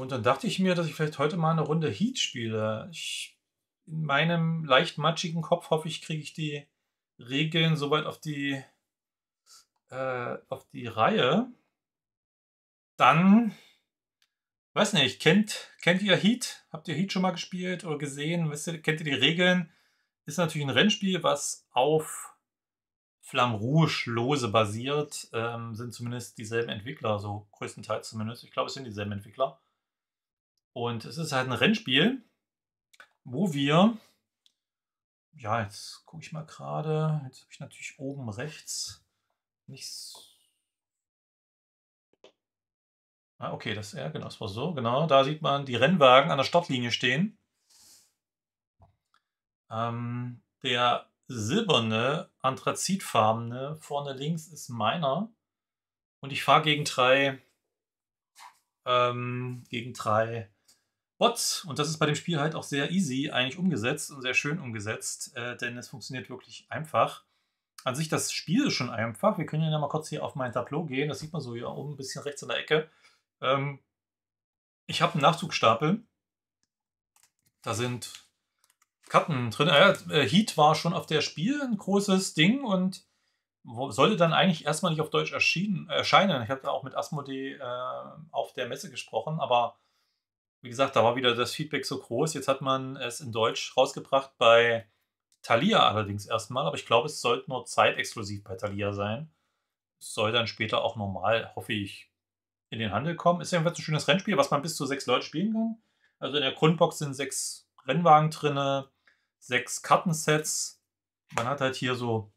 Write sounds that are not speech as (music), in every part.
Und dann dachte ich mir, dass ich vielleicht heute mal eine Runde Heat spiele. Ich, in meinem leicht matschigen Kopf hoffe ich, kriege ich die Regeln soweit auf die, äh, auf die Reihe. Dann, weiß nicht, kennt, kennt ihr Heat? Habt ihr Heat schon mal gespielt oder gesehen? Wisst ihr, kennt ihr die Regeln? Ist natürlich ein Rennspiel, was auf Flamme Rouge Lose basiert. Ähm, sind zumindest dieselben Entwickler, so größtenteils zumindest. Ich glaube, es sind dieselben Entwickler. Und es ist halt ein Rennspiel, wo wir, ja, jetzt gucke ich mal gerade, jetzt habe ich natürlich oben rechts nichts. Ah, okay, das, ja, genau, das war so, genau. Da sieht man die Rennwagen an der Startlinie stehen. Ähm, der silberne, anthrazitfarbene vorne links ist meiner. Und ich fahre gegen drei, ähm, gegen drei Bots. Und das ist bei dem Spiel halt auch sehr easy eigentlich umgesetzt und sehr schön umgesetzt, äh, denn es funktioniert wirklich einfach. An sich das Spiel ist schon einfach. Wir können ja mal kurz hier auf mein Tableau gehen. Das sieht man so hier oben ein bisschen rechts in der Ecke. Ähm, ich habe einen Nachzugstapel. Da sind Karten drin. Äh, Heat war schon auf der Spiel ein großes Ding und sollte dann eigentlich erstmal nicht auf Deutsch erschienen, erscheinen. Ich habe da auch mit Asmodee äh, auf der Messe gesprochen, aber wie gesagt, da war wieder das Feedback so groß. Jetzt hat man es in Deutsch rausgebracht bei Thalia allerdings erstmal, aber ich glaube, es sollte nur zeitexklusiv bei Thalia sein. Es soll dann später auch normal, hoffe ich, in den Handel kommen. Ist ja ein schönes Rennspiel, was man bis zu sechs Leute spielen kann. Also in der Grundbox sind sechs Rennwagen drin, sechs Kartensets. Man hat halt hier so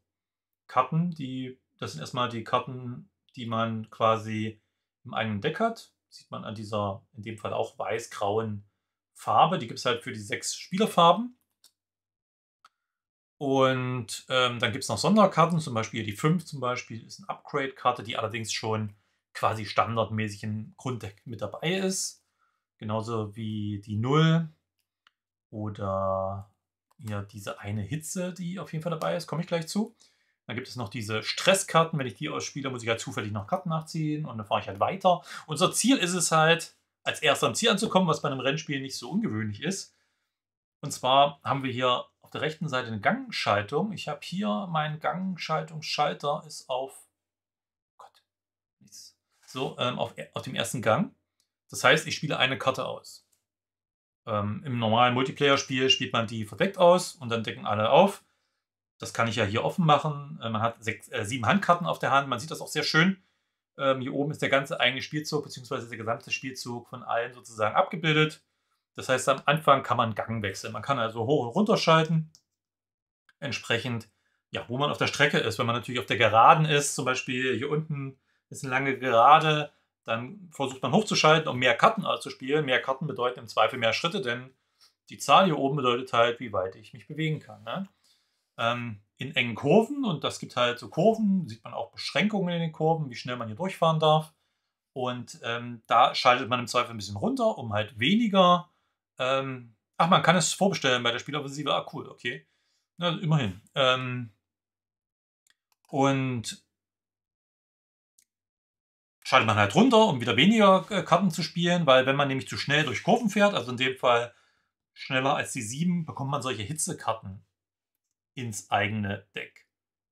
Karten, die, das sind erstmal die Karten, die man quasi im eigenen Deck hat sieht man an dieser, in dem Fall auch weiß-grauen Farbe. Die gibt es halt für die sechs Spielerfarben. Und ähm, dann gibt es noch Sonderkarten, zum Beispiel die 5 zum Beispiel ist eine Upgrade-Karte, die allerdings schon quasi standardmäßig im Grunddeck mit dabei ist. Genauso wie die 0 oder ja, diese eine Hitze, die auf jeden Fall dabei ist, komme ich gleich zu. Dann gibt es noch diese Stresskarten. Wenn ich die ausspiele, muss ich halt zufällig noch Karten nachziehen und dann fahre ich halt weiter. Unser Ziel ist es halt, als erster am Ziel anzukommen, was bei einem Rennspiel nicht so ungewöhnlich ist. Und zwar haben wir hier auf der rechten Seite eine Gangschaltung. Ich habe hier meinen Gangschaltungsschalter ist auf oh Gott, nichts. So, ähm, auf, auf dem ersten Gang. Das heißt, ich spiele eine Karte aus. Ähm, Im normalen Multiplayer-Spiel spielt man die verdeckt aus und dann decken alle auf. Das kann ich ja hier offen machen. Äh, man hat sechs, äh, sieben Handkarten auf der Hand. Man sieht das auch sehr schön. Ähm, hier oben ist der ganze eigene Spielzug, beziehungsweise der gesamte Spielzug von allen sozusagen abgebildet. Das heißt, am Anfang kann man Gang wechseln. Man kann also hoch und runter schalten. Entsprechend, ja, wo man auf der Strecke ist. Wenn man natürlich auf der Geraden ist, zum Beispiel hier unten ist eine lange Gerade, dann versucht man hochzuschalten, um mehr Karten zu spielen. Mehr Karten bedeuten im Zweifel mehr Schritte, denn die Zahl hier oben bedeutet halt, wie weit ich mich bewegen kann. Ne? ähm, in engen Kurven und das gibt halt so Kurven, sieht man auch Beschränkungen in den Kurven, wie schnell man hier durchfahren darf. Und ähm, da schaltet man im Zweifel ein bisschen runter, um halt weniger. Ähm, ach, man kann es vorbestellen bei der Spieloffensive. Ah, cool, okay. Na, immerhin. Ähm, und schaltet man halt runter, um wieder weniger äh, Karten zu spielen, weil wenn man nämlich zu schnell durch Kurven fährt, also in dem Fall schneller als die 7, bekommt man solche Hitzekarten ins eigene Deck.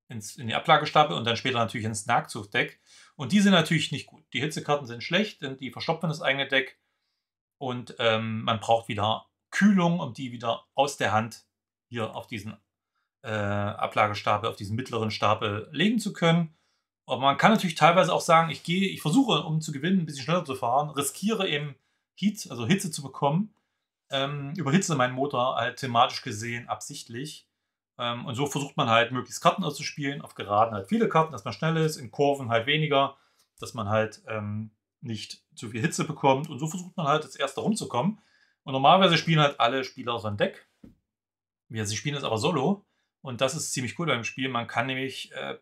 Ins, in die Ablagestapel und dann später natürlich ins Nagzuchtdeck. Und die sind natürlich nicht gut. Die Hitzekarten sind schlecht, denn die verstopfen das eigene Deck. Und ähm, man braucht wieder Kühlung, um die wieder aus der Hand hier auf diesen äh, Ablagestapel, auf diesen mittleren Stapel legen zu können. Aber man kann natürlich teilweise auch sagen, ich gehe, ich versuche, um zu gewinnen, ein bisschen schneller zu fahren, riskiere eben Heat, also Hitze zu bekommen. Ähm, überhitze meinen Motor halt thematisch gesehen absichtlich ähm, und so versucht man halt möglichst Karten auszuspielen, auf Geraden halt viele Karten, dass man schnell ist, in Kurven halt weniger, dass man halt ähm, nicht zu viel Hitze bekommt. Und so versucht man halt als Erster rumzukommen. Und normalerweise spielen halt alle Spieler so ein Deck. Ja, sie spielen es aber solo. Und das ist ziemlich cool beim Spiel. Man kann nämlich äh,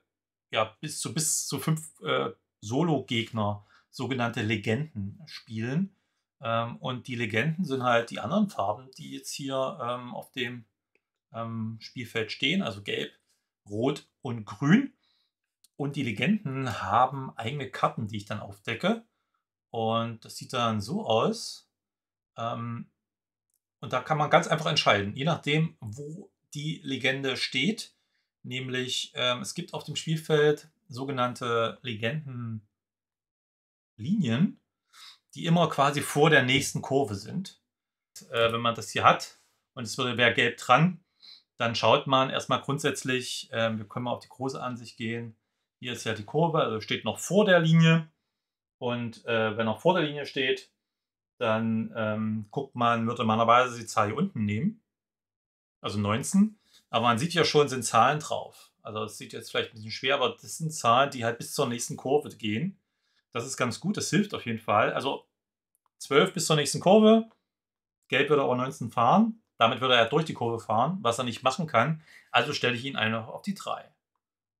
ja, bis, zu, bis zu fünf äh, Solo-Gegner, sogenannte Legenden, spielen. Ähm, und die Legenden sind halt die anderen Farben, die jetzt hier ähm, auf dem am Spielfeld stehen, also gelb, rot und grün. Und die Legenden haben eigene Karten, die ich dann aufdecke. Und das sieht dann so aus. Ähm, und da kann man ganz einfach entscheiden, je nachdem, wo die Legende steht. Nämlich, ähm, es gibt auf dem Spielfeld sogenannte Legendenlinien, die immer quasi vor der nächsten Kurve sind. Äh, wenn man das hier hat und es wäre gelb dran, dann schaut man erstmal grundsätzlich, äh, wir können mal auf die große Ansicht gehen. Hier ist ja die Kurve, also steht noch vor der Linie. Und äh, wenn noch vor der Linie steht, dann ähm, guckt man, würde normalerweise die Zahl hier unten nehmen, also 19. Aber man sieht ja schon, sind Zahlen drauf. Also es sieht jetzt vielleicht ein bisschen schwer, aber das sind Zahlen, die halt bis zur nächsten Kurve gehen. Das ist ganz gut, das hilft auf jeden Fall. Also 12 bis zur nächsten Kurve, gelb würde aber 19 fahren. Damit würde er durch die Kurve fahren, was er nicht machen kann. Also stelle ich ihn einfach auf die 3.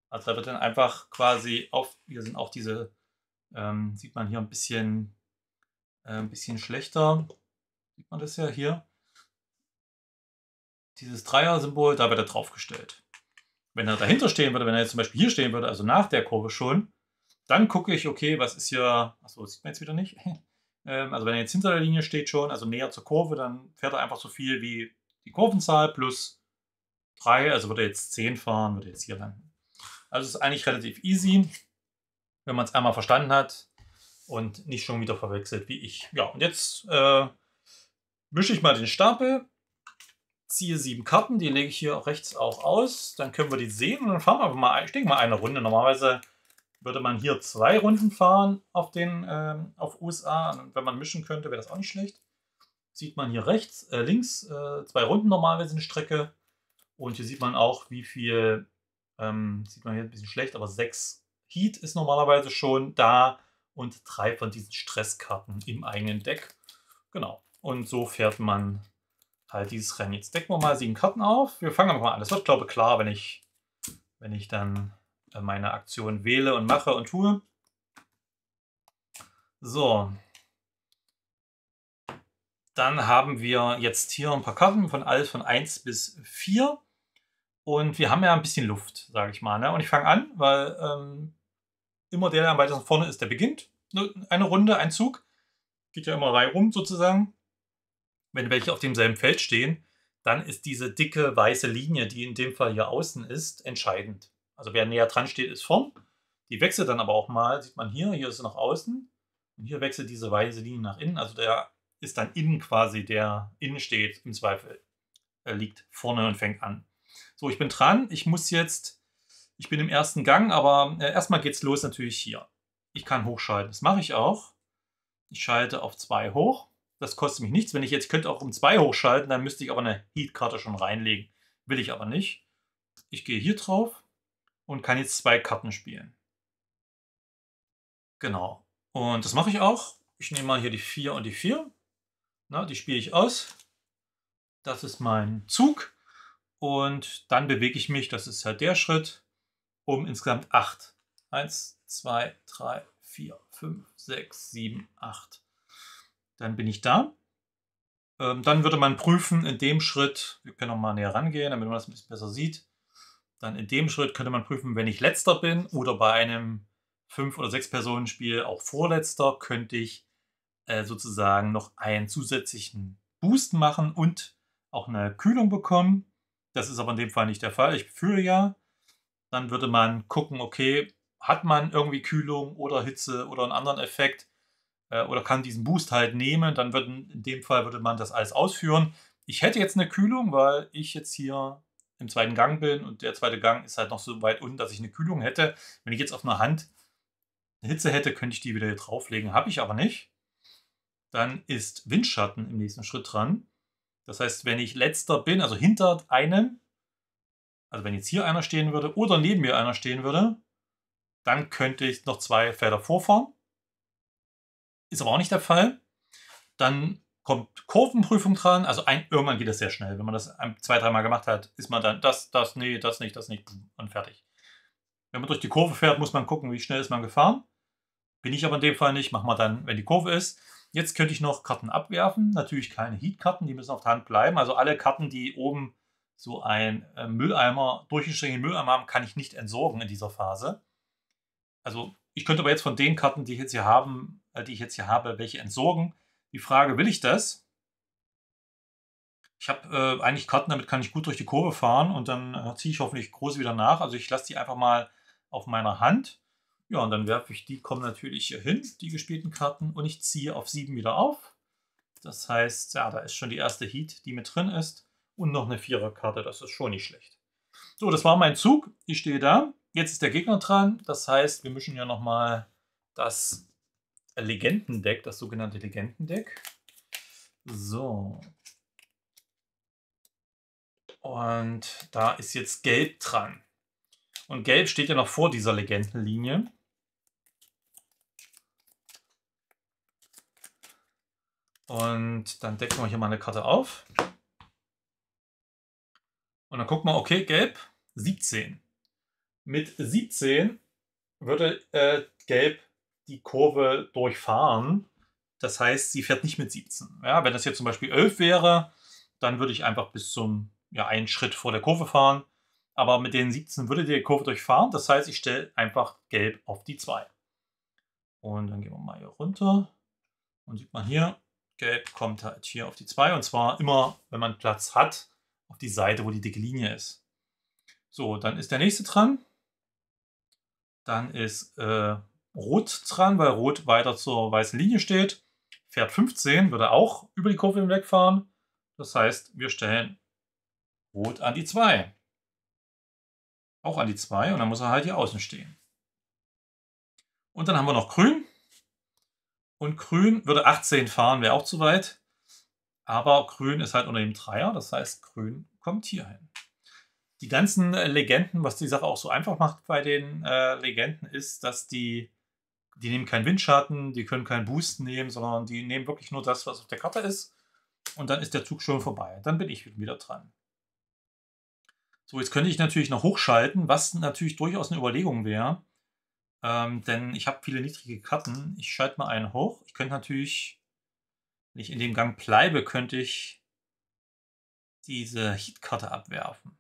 Also da wird dann einfach quasi auf, hier sind auch diese, ähm, sieht man hier ein bisschen, äh, ein bisschen schlechter, sieht man das ja hier. Dieses Dreier-Symbol, da wird er draufgestellt. Wenn er dahinter stehen würde, wenn er jetzt zum Beispiel hier stehen würde, also nach der Kurve schon, dann gucke ich, okay, was ist hier, achso, sieht man jetzt wieder nicht, (laughs) Ähm, also wenn er jetzt hinter der Linie steht schon, also näher zur Kurve, dann fährt er einfach so viel wie die Kurvenzahl plus 3, also würde er jetzt 10 fahren, würde er jetzt hier landen. Also es ist eigentlich relativ easy, wenn man es einmal verstanden hat und nicht schon wieder verwechselt wie ich. Ja, und jetzt äh, mische ich mal den Stapel, ziehe sieben Karten, die lege ich hier rechts auch aus, dann können wir die sehen und dann fahren wir mal, ich denke mal eine Runde. Normalerweise würde man hier zwei Runden fahren auf, den, ähm, auf USA. Und wenn man mischen könnte, wäre das auch nicht schlecht. Sieht man hier rechts, äh, links äh, zwei Runden normalerweise eine Strecke. Und hier sieht man auch, wie viel, ähm, sieht man hier ein bisschen schlecht, aber sechs Heat ist normalerweise schon da und drei von diesen Stresskarten im eigenen Deck. Genau. Und so fährt man halt dieses Rennen. Jetzt decken wir mal sieben Karten auf. Wir fangen einfach mal an. Das wird, glaube ich, klar, wenn ich, wenn ich dann äh, meine Aktion wähle und mache und tue. So. Dann haben wir jetzt hier ein paar Karten von alt von 1 bis 4. Und wir haben ja ein bisschen Luft, sage ich mal. Ne? Und ich fange an, weil ähm, immer der, der am weitesten vorne ist, der beginnt. Eine Runde, ein Zug. Geht ja immer rein rum sozusagen. Wenn welche auf demselben Feld stehen, dann ist diese dicke weiße Linie, die in dem Fall hier außen ist, entscheidend. Also wer näher dran steht, ist vorn. Die wechselt dann aber auch mal, sieht man hier, hier ist sie nach außen und hier wechselt diese weiße Linie nach innen. Also der ist dann innen quasi, der innen steht im Zweifel. Er liegt vorne und fängt an. So, ich bin dran. Ich muss jetzt, ich bin im ersten Gang, aber äh, erstmal geht es los natürlich hier. Ich kann hochschalten. Das mache ich auch. Ich schalte auf 2 hoch. Das kostet mich nichts. Wenn ich jetzt könnte auch um 2 hochschalten, dann müsste ich aber eine Heatkarte schon reinlegen. Will ich aber nicht. Ich gehe hier drauf und kann jetzt zwei Karten spielen. Genau. Und das mache ich auch. Ich nehme mal hier die 4 und die 4. Na, die spiele ich aus. Das ist mein Zug. Und dann bewege ich mich, das ist halt der Schritt, um insgesamt 8. 1, 2, 3, 4, 5, 6, 7, 8. Dann bin ich da. Ähm, dann würde man prüfen in dem Schritt, wir können noch mal näher rangehen, damit man das ein bisschen besser sieht, dann in dem Schritt könnte man prüfen, wenn ich letzter bin oder bei einem 5- oder 6-Personen-Spiel auch vorletzter, könnte ich äh, sozusagen noch einen zusätzlichen Boost machen und auch eine Kühlung bekommen. Das ist aber in dem Fall nicht der Fall. Ich führe ja. Dann würde man gucken, okay, hat man irgendwie Kühlung oder Hitze oder einen anderen Effekt äh, oder kann diesen Boost halt nehmen. Dann würde in dem Fall würde man das alles ausführen. Ich hätte jetzt eine Kühlung, weil ich jetzt hier im zweiten Gang bin und der zweite Gang ist halt noch so weit unten, dass ich eine Kühlung hätte. Wenn ich jetzt auf einer Hand eine Hitze hätte, könnte ich die wieder hier drauflegen. Habe ich aber nicht. Dann ist Windschatten im nächsten Schritt dran. Das heißt, wenn ich letzter bin, also hinter einem, also wenn jetzt hier einer stehen würde oder neben mir einer stehen würde, dann könnte ich noch zwei Felder vorfahren. Ist aber auch nicht der Fall. Dann kommt Kurvenprüfung dran. Also ein, irgendwann geht das sehr schnell. Wenn man das ein, zwei, dreimal gemacht hat, ist man dann das, das, nee, das nicht, das nicht und fertig. Wenn man durch die Kurve fährt, muss man gucken, wie schnell ist man gefahren. Bin ich aber in dem Fall nicht, machen wir dann, wenn die Kurve ist. Jetzt könnte ich noch Karten abwerfen. Natürlich keine Heat-Karten, die müssen auf der Hand bleiben. Also alle Karten, die oben so ein äh, Mülleimer, durchgestrichenen Mülleimer haben, kann ich nicht entsorgen in dieser Phase. Also ich könnte aber jetzt von den Karten, die ich jetzt hier haben, äh, die ich jetzt hier habe, welche entsorgen die Frage, will ich das? Ich habe äh, eigentlich Karten, damit kann ich gut durch die Kurve fahren und dann äh, ziehe ich hoffentlich große wieder nach. Also ich lasse die einfach mal auf meiner Hand. Ja, und dann werfe ich die, kommen natürlich hier hin, die gespielten Karten, und ich ziehe auf 7 wieder auf. Das heißt, ja, da ist schon die erste Heat, die mit drin ist. Und noch eine Viererkarte, das ist schon nicht schlecht. So, das war mein Zug. Ich stehe da. Jetzt ist der Gegner dran. Das heißt, wir mischen ja nochmal das Legendendeck, das sogenannte Legendendeck. So. Und da ist jetzt Gelb dran. Und Gelb steht ja noch vor dieser Legendenlinie. Und dann decken wir hier mal eine Karte auf. Und dann gucken wir, okay, Gelb, 17. Mit 17 würde äh, Gelb die Kurve durchfahren. Das heißt, sie fährt nicht mit 17. Ja, wenn das jetzt zum Beispiel 11 wäre, dann würde ich einfach bis zum ja, einen Schritt vor der Kurve fahren. Aber mit den 17 würde die Kurve durchfahren. Das heißt, ich stelle einfach gelb auf die 2. Und dann gehen wir mal hier runter. Und sieht man hier, gelb kommt halt hier auf die 2. Und zwar immer, wenn man Platz hat, auf die Seite, wo die dicke Linie ist. So, dann ist der nächste dran. Dann ist äh, Rot dran, weil Rot weiter zur weißen Linie steht. Fährt 15 würde auch über die Kurve hinwegfahren. Das heißt, wir stellen Rot an die 2. Auch an die 2 und dann muss er halt hier außen stehen. Und dann haben wir noch Grün. Und Grün würde 18 fahren, wäre auch zu weit. Aber Grün ist halt unter dem Dreier, das heißt, Grün kommt hier hin. Die ganzen Legenden, was die Sache auch so einfach macht bei den äh, Legenden, ist, dass die die nehmen keinen Windschatten, die können keinen Boost nehmen, sondern die nehmen wirklich nur das, was auf der Karte ist. Und dann ist der Zug schon vorbei. Dann bin ich wieder dran. So, jetzt könnte ich natürlich noch hochschalten, was natürlich durchaus eine Überlegung wäre. Ähm, denn ich habe viele niedrige Karten. Ich schalte mal einen hoch. Ich könnte natürlich, wenn ich in dem Gang bleibe, könnte ich diese Heat-Karte abwerfen.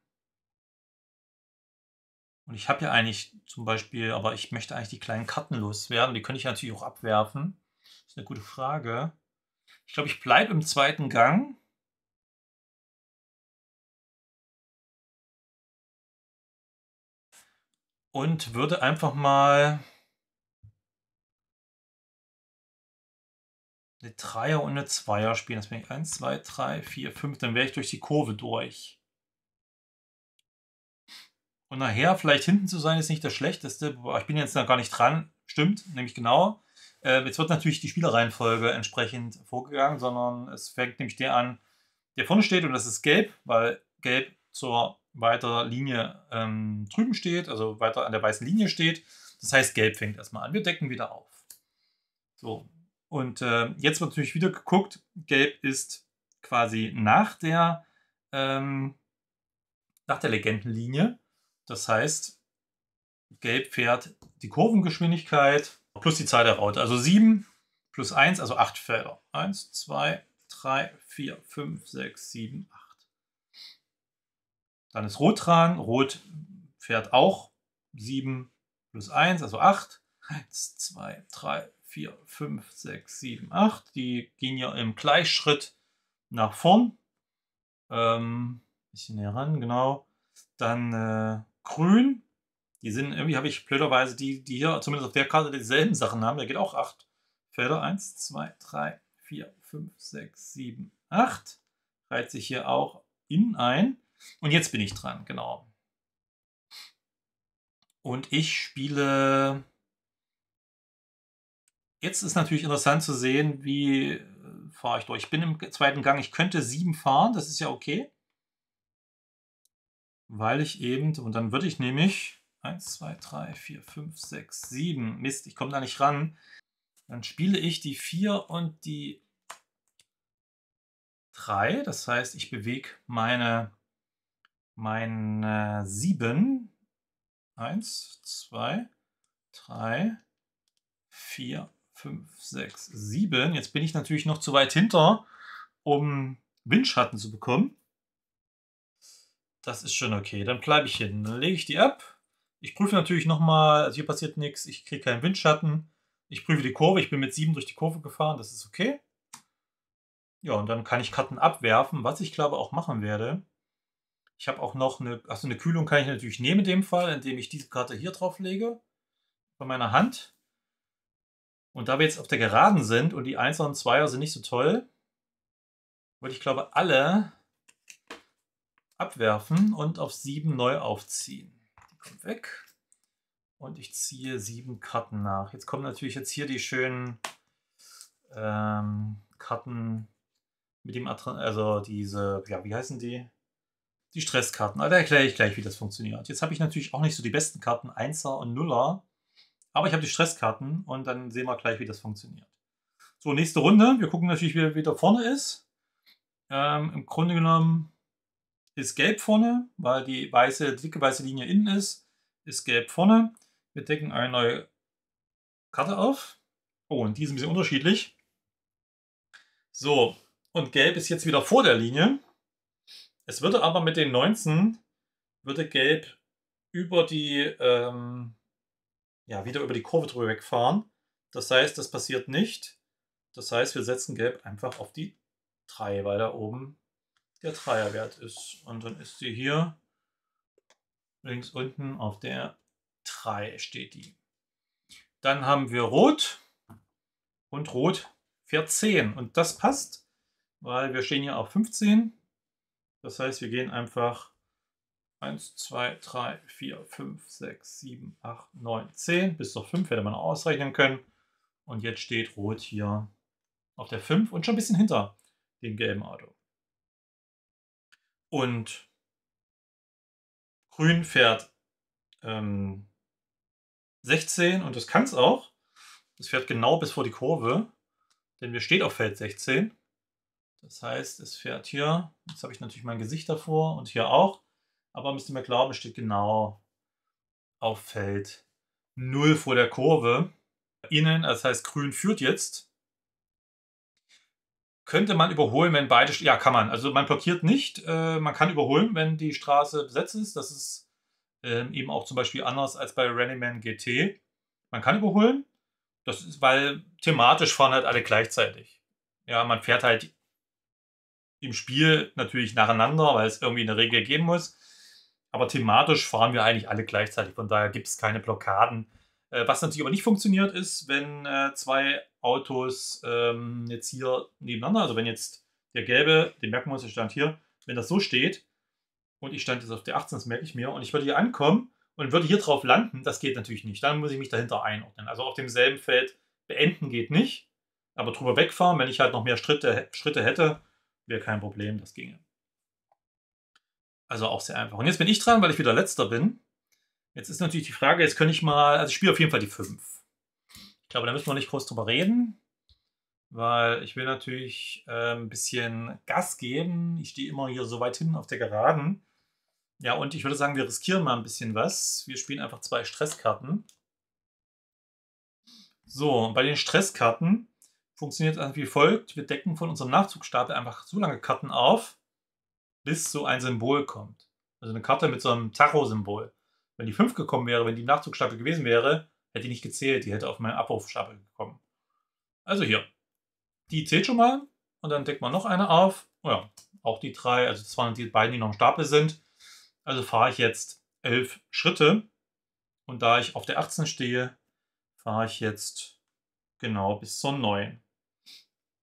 Und ich habe ja eigentlich zum Beispiel, aber ich möchte eigentlich die kleinen Karten loswerden. Die könnte ich natürlich auch abwerfen. Das ist eine gute Frage. Ich glaube, ich bleibe im zweiten Gang. Und würde einfach mal eine Dreier und eine Zweier spielen. Das bin ich 1, 2, 3, 4, 5. Dann wäre ich durch die Kurve durch. Und nachher vielleicht hinten zu sein, ist nicht das Schlechteste. Ich bin jetzt noch gar nicht dran. Stimmt, nämlich genau. Äh, jetzt wird natürlich die Spielereihenfolge entsprechend vorgegangen, sondern es fängt nämlich der an, der vorne steht und das ist gelb, weil gelb zur weiteren Linie ähm, drüben steht, also weiter an der weißen Linie steht. Das heißt, gelb fängt erstmal an. Wir decken wieder auf. So, und äh, jetzt wird natürlich wieder geguckt, gelb ist quasi nach der, ähm, nach der Legendenlinie. Das heißt, gelb fährt die Kurvengeschwindigkeit plus die Zahl der Raute. Also 7 plus 1, also 8 Felder. 1, 2, 3, 4, 5, 6, 7, 8. Dann ist Rot dran. Rot fährt auch 7 plus 1, also 8. 1, 2, 3, 4, 5, 6, 7, 8. Die gehen ja im Gleichschritt nach vorn. Ähm, bisschen näher ran, genau. Dann äh, grün. Die sind, irgendwie habe ich blöderweise die, die hier zumindest auf der Karte dieselben Sachen haben. Da geht auch acht Felder. Eins, zwei, drei, vier, fünf, sechs, sieben, acht. Reiht sich hier auch innen ein. Und jetzt bin ich dran, genau. Und ich spiele. Jetzt ist natürlich interessant zu sehen, wie fahre ich durch. Ich bin im zweiten Gang. Ich könnte sieben fahren, das ist ja okay weil ich eben, und dann würde ich nämlich 1, 2, 3, 4, 5, 6, 7, Mist, ich komme da nicht ran, dann spiele ich die 4 und die 3, das heißt, ich bewege meine, meine 7, 1, 2, 3, 4, 5, 6, 7, jetzt bin ich natürlich noch zu weit hinter, um Windschatten zu bekommen. Das ist schon okay. Dann bleibe ich hier. Dann lege ich die ab. Ich prüfe natürlich nochmal, also hier passiert nichts, ich kriege keinen Windschatten. Ich prüfe die Kurve, ich bin mit 7 durch die Kurve gefahren, das ist okay. Ja, und dann kann ich Karten abwerfen, was ich glaube auch machen werde. Ich habe auch noch eine, also eine Kühlung kann ich natürlich nehmen in dem Fall, indem ich diese Karte hier drauf lege, bei meiner Hand. Und da wir jetzt auf der Geraden sind und die 1er und 2er sind nicht so toll, wollte ich glaube alle abwerfen und auf 7 neu aufziehen. Die kommt weg. Und ich ziehe 7 Karten nach. Jetzt kommen natürlich jetzt hier die schönen ähm, Karten mit dem Atran also diese, ja, wie heißen die? Die Stresskarten. Aber also da erkläre ich gleich, wie das funktioniert. Jetzt habe ich natürlich auch nicht so die besten Karten, 1er und 0er. Aber ich habe die Stresskarten und dann sehen wir gleich, wie das funktioniert. So, nächste Runde. Wir gucken natürlich, wer wieder vorne ist. Ähm, Im Grunde genommen ist gelb vorne, weil die weiße, dicke weiße Linie innen ist, ist gelb vorne. Wir decken eine neue Karte auf. Oh, und die ist ein bisschen unterschiedlich. So, und gelb ist jetzt wieder vor der Linie. Es würde aber mit den 19, würde gelb über die, ähm, ja, wieder über die Kurve drüber wegfahren. Das heißt, das passiert nicht. Das heißt, wir setzen gelb einfach auf die 3, weil da oben der Dreierwert ist. Und dann ist sie hier links unten auf der 3 steht die. Dann haben wir Rot und Rot 14. Und das passt, weil wir stehen hier auf 15. Das heißt, wir gehen einfach 1, 2, 3, 4, 5, 6, 7, 8, 9, 10. Bis zur 5 hätte man auch ausrechnen können. Und jetzt steht Rot hier auf der 5 und schon ein bisschen hinter dem gelben Auto. Und Grün fährt ähm, 16 und das kann es auch. Es fährt genau bis vor die Kurve, denn wir stehen auf Feld 16. Das heißt, es fährt hier, jetzt habe ich natürlich mein Gesicht davor und hier auch, aber müsst ihr mir glauben, es steht genau auf Feld 0 vor der Kurve. Innen, das heißt, Grün führt jetzt könnte man überholen, wenn beide. Ja, kann man. Also man blockiert nicht. Äh, man kann überholen, wenn die Straße besetzt ist. Das ist ähm, eben auch zum Beispiel anders als bei Rallyman GT. Man kann überholen. Das ist, weil thematisch fahren halt alle gleichzeitig. Ja, man fährt halt im Spiel natürlich nacheinander, weil es irgendwie eine Regel geben muss. Aber thematisch fahren wir eigentlich alle gleichzeitig. Von daher gibt es keine Blockaden äh, was natürlich aber nicht funktioniert, ist, wenn äh, zwei Autos ähm, jetzt hier nebeneinander, also wenn jetzt der gelbe, den merken wir uns, der stand hier, wenn das so steht und ich stand jetzt auf der 18, das merke ich mir, und ich würde hier ankommen und würde hier drauf landen, das geht natürlich nicht. Dann muss ich mich dahinter einordnen. Also auf demselben Feld beenden geht nicht, aber drüber wegfahren, wenn ich halt noch mehr Schritte, Schritte hätte, wäre kein Problem, das ginge. Also auch sehr einfach. Und jetzt bin ich dran, weil ich wieder letzter bin. Jetzt ist natürlich die Frage, jetzt könnte ich mal, also ich spiele auf jeden Fall die 5. Ich glaube, da müssen wir nicht groß drüber reden, weil ich will natürlich äh, ein bisschen Gas geben. Ich stehe immer hier so weit hinten auf der Geraden. Ja, und ich würde sagen, wir riskieren mal ein bisschen was. Wir spielen einfach zwei Stresskarten. So, bei den Stresskarten funktioniert es wie folgt. Wir decken von unserem Nachzugstapel einfach so lange Karten auf, bis so ein Symbol kommt. Also eine Karte mit so einem Tarot-Symbol wenn die 5 gekommen wäre, wenn die im Nachzugstapel gewesen wäre, hätte die nicht gezählt. Die hätte auf meinen Abwurfstapel gekommen. Also hier. Die zählt schon mal. Und dann deckt man noch eine auf. ja, auch die drei. Also das waren die beiden, die noch im Stapel sind. Also fahre ich jetzt 11 Schritte. Und da ich auf der 18 stehe, fahre ich jetzt genau bis zur 9.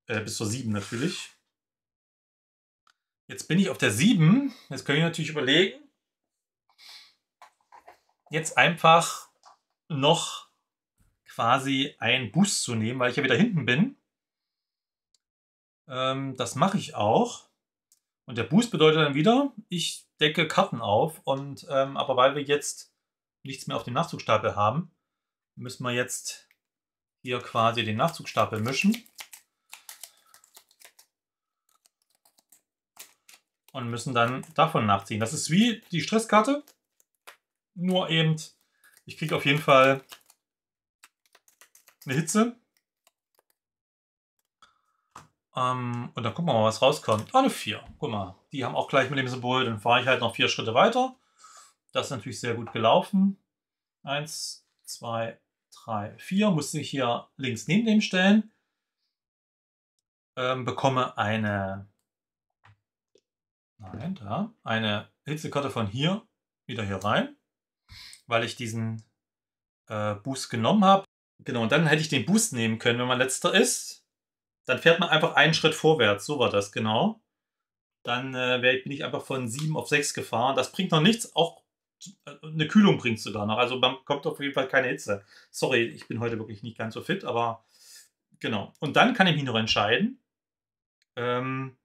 Äh, bis zur 7 natürlich. Jetzt bin ich auf der 7. Jetzt kann ich natürlich überlegen, jetzt einfach noch quasi einen Boost zu nehmen, weil ich ja wieder hinten bin. Ähm, das mache ich auch. Und der Boost bedeutet dann wieder, ich decke Karten auf. Und ähm, aber weil wir jetzt nichts mehr auf dem Nachzugstapel haben, müssen wir jetzt hier quasi den Nachzugstapel mischen. Und müssen dann davon nachziehen. Das ist wie die Stresskarte. Nur eben, ich kriege auf jeden Fall eine Hitze. Ähm, und dann gucken wir mal, was rauskommt. Ah, eine 4. Guck mal, die haben auch gleich mit dem Symbol. Dann fahre ich halt noch vier Schritte weiter. Das ist natürlich sehr gut gelaufen. Eins, zwei, drei, vier. Muss ich hier links neben dem stellen. Ähm, bekomme eine, nein, da, eine Hitzekarte von hier wieder hier rein weil ich diesen äh, Boost genommen habe. Genau, und dann hätte ich den Boost nehmen können, wenn man letzter ist. Dann fährt man einfach einen Schritt vorwärts. So war das, genau. Dann äh, bin ich einfach von 7 auf 6 gefahren. Das bringt noch nichts. Auch äh, eine Kühlung bringt du da noch. Also man kommt auf jeden Fall keine Hitze. Sorry, ich bin heute wirklich nicht ganz so fit, aber genau. Und dann kann ich mich noch entscheiden, ähm,